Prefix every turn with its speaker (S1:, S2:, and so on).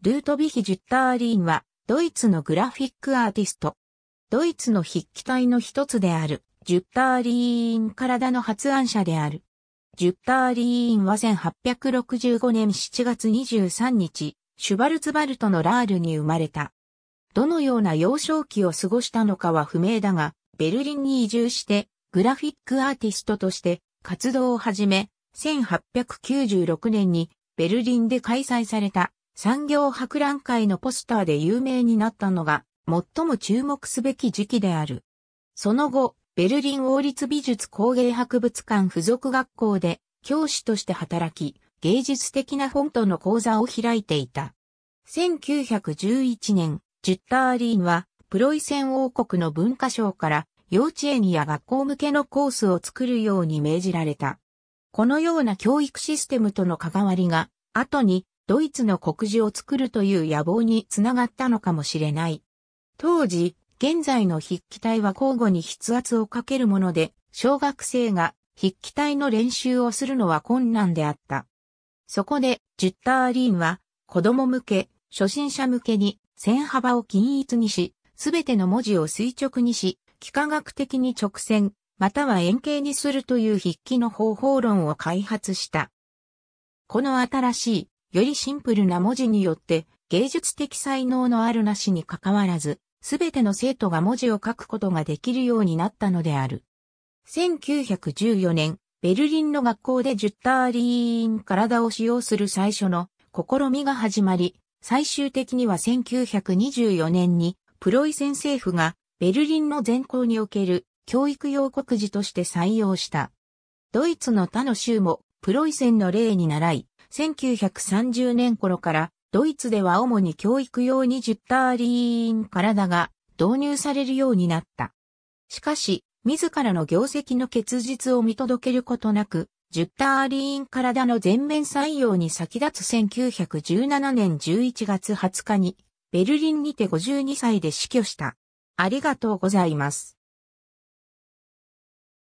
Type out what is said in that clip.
S1: ルートビヒ・ジュッターリーンは、ドイツのグラフィックアーティスト。ドイツの筆記体の一つである、ジュッターリーン体の発案者である。ジュッターリーンは1865年7月23日、シュバルツバルトのラールに生まれた。どのような幼少期を過ごしたのかは不明だが、ベルリンに移住して、グラフィックアーティストとして活動を始め、1896年にベルリンで開催された産業博覧会のポスターで有名になったのが、最も注目すべき時期である。その後、ベルリン王立美術工芸博物館附属学校で教師として働き、芸術的なフォントの講座を開いていた。1911年、ジュッターリーンは、プロイセン王国の文化省から、幼稚園や学校向けのコースを作るように命じられた。このような教育システムとの関わりが、後にドイツの国示を作るという野望につながったのかもしれない。当時、現在の筆記体は交互に筆圧をかけるもので、小学生が筆記体の練習をするのは困難であった。そこで、ジュッターリーンは、子供向け、初心者向けに、線幅を均一にし、すべての文字を垂直にし、幾何学的に直線、または円形にするという筆記の方法論を開発した。この新しいよりシンプルな文字によって芸術的才能のあるなしに関わらず、すべての生徒が文字を書くことができるようになったのである。1914年、ベルリンの学校でジュッターリーン体を使用する最初の試みが始まり、最終的には1924年にプロイセン政府がベルリンの全校における教育用国字として採用した。ドイツの他の州もプロイセンの例に倣い、1930年頃からドイツでは主に教育用にジュッターリーン体が導入されるようになった。しかし、自らの業績の結実を見届けることなく、ジュッターリーン体の全面採用に先立つ1917年11月20日に、ベルリンにて52歳で死去した。ありがとうございます。